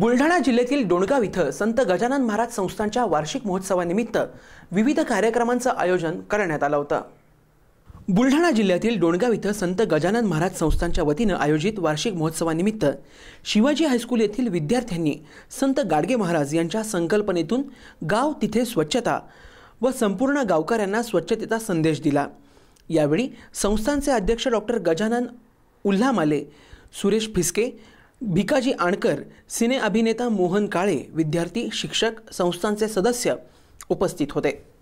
बुलढाणा जिल्ह्यातील डोणगाव इथं संत गजानन महाराज संस्थांच्या वार्षिक महोत्सवानिमित्त विविध कार्यक्रमांचं आयोजन करण्यात आलं होतं बुलढाणा जिल्ह्यातील डोणगाव इथं संत गजानन महाराज संस्थांच्या वतीनं आयोजित वार्षिक महोत्सवानिमित्त शिवाजी हायस्कूल येथील विद्यार्थ्यांनी संत गाडगे महाराज यांच्या संकल्पनेतून गाव तिथे स्वच्छता व संपूर्ण गावकऱ्यांना स्वच्छतेचा संदेश दिला यावेळी संस्थांचे अध्यक्ष डॉक्टर गजानन उल्हामाले सुरेश फिसके भिकाजी आणकर सिने अभिनेता मोहन काळे विद्यार्थी शिक्षक संस्थांचे सदस्य उपस्थित होते